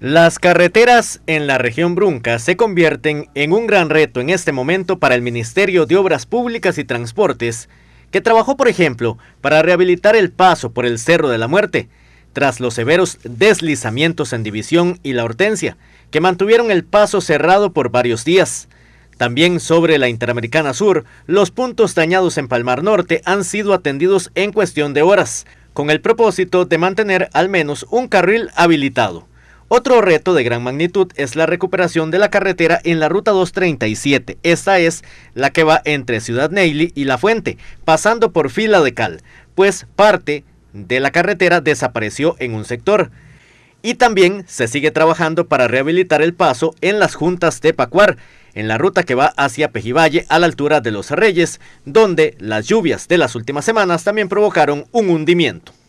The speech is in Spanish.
Las carreteras en la región Brunca se convierten en un gran reto en este momento para el Ministerio de Obras Públicas y Transportes, que trabajó, por ejemplo, para rehabilitar el paso por el Cerro de la Muerte, tras los severos deslizamientos en División y La Hortensia, que mantuvieron el paso cerrado por varios días. También sobre la Interamericana Sur, los puntos dañados en Palmar Norte han sido atendidos en cuestión de horas, con el propósito de mantener al menos un carril habilitado. Otro reto de gran magnitud es la recuperación de la carretera en la ruta 237. Esta es la que va entre Ciudad Neily y La Fuente, pasando por Fila de Cal, pues parte de la carretera desapareció en un sector. Y también se sigue trabajando para rehabilitar el paso en las juntas de Pacuar, en la ruta que va hacia Pejivalle a la altura de Los Reyes, donde las lluvias de las últimas semanas también provocaron un hundimiento.